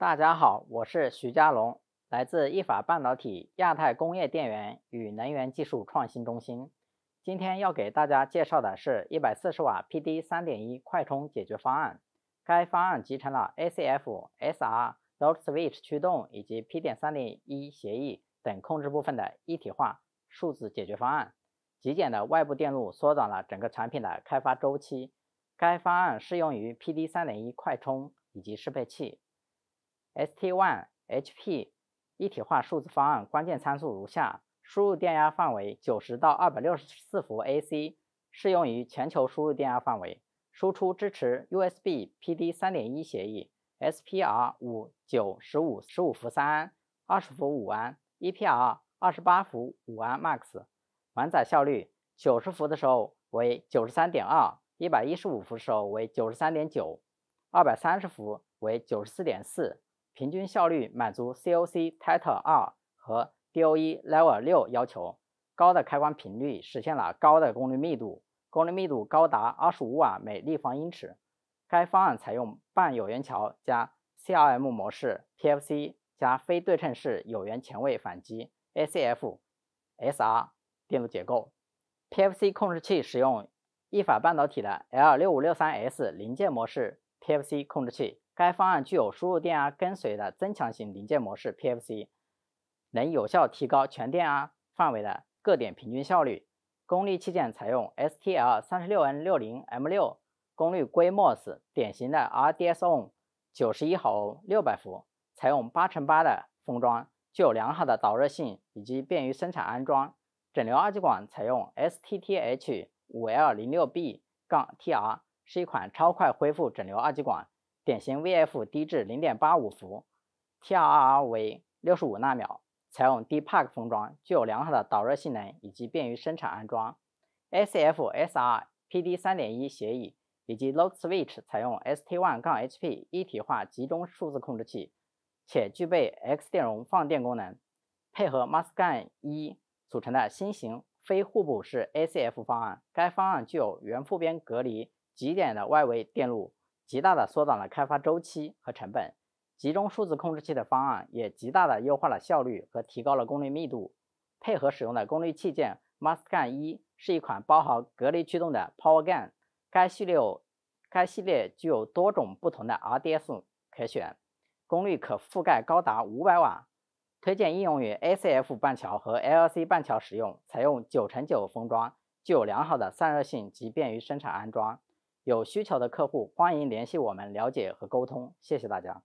大家好，我是徐佳龙，来自意法半导体亚太工业电源与能源技术创新中心。今天要给大家介绍的是一百四十瓦 PD 三点一快充解决方案。该方案集成了 ACF、SR、Load Switch 驱动以及 P 点三点一协议等控制部分的一体化数字解决方案。极简的外部电路缩短了整个产品的开发周期。该方案适用于 PD 三点一快充以及适配器。ST1 HP 一体化数字方案关键参数如下：输入电压范围九十到二百六十四伏 AC，适用于全球输入电压范围。输出支持 USB PD 三点一协议。SPR 五九十五十五伏三安，二十伏五安，EPR 二十八伏五安 MAX。满载效率九十伏的时候为九十三点二，一百一十五伏时候为九十三点九，二百三十伏为九十四点四。平均效率满足 COC Title 二和 DOE Level 六要求，高的开关频率实现了高的功率密度，功率密度高达二十五瓦每立方英尺。该方案采用半有源桥加 CRM 模式，PFC 加非对称式有源前卫反击 ACFSR 电路结构，PFC 控制器使用意法半导体的 L 六五六三 S 零件模式。PFC 控制器，该方案具有输入电压跟随的增强型零件模式 PFC，能有效提高全电压范围的各点平均效率。功率器件采用 STL 三十六 N 六零 M 六功率硅 MOS，典型的 RDSon 九十一毫欧六百伏，采用八乘八的封装，具有良好的导热性以及便于生产安装。整流二极管采用 STTH 五 L 零六 B 杠 TR。是一款超快恢复整流二极管，典型 v f 低至0.85伏，TRR 为65纳秒，采用 D-PACK 封装，具有良好的导热性能以及便于生产安装。ACFSR PD 3.1协议以及 Load Switch 采用 ST1-HP 一体化集中数字控制器，且具备 X 电容放电功能，配合 m a s a n 一组成的新型非互补式 ACF 方案，该方案具有原副边隔离。极点的外围电路极大的缩短了开发周期和成本，集中数字控制器的方案也极大的优化了效率和提高了功率密度。配合使用的功率器件 m a s f e r 一是一款包含隔离驱动的 Power g a n 该系列该系列具有多种不同的 RDS 可选，功率可覆盖高达五百瓦，推荐应用于 ACF 半桥和 LCC 半桥使用。采用九乘九封装，具有良好的散热性及便于生产安装。有需求的客户，欢迎联系我们了解和沟通。谢谢大家。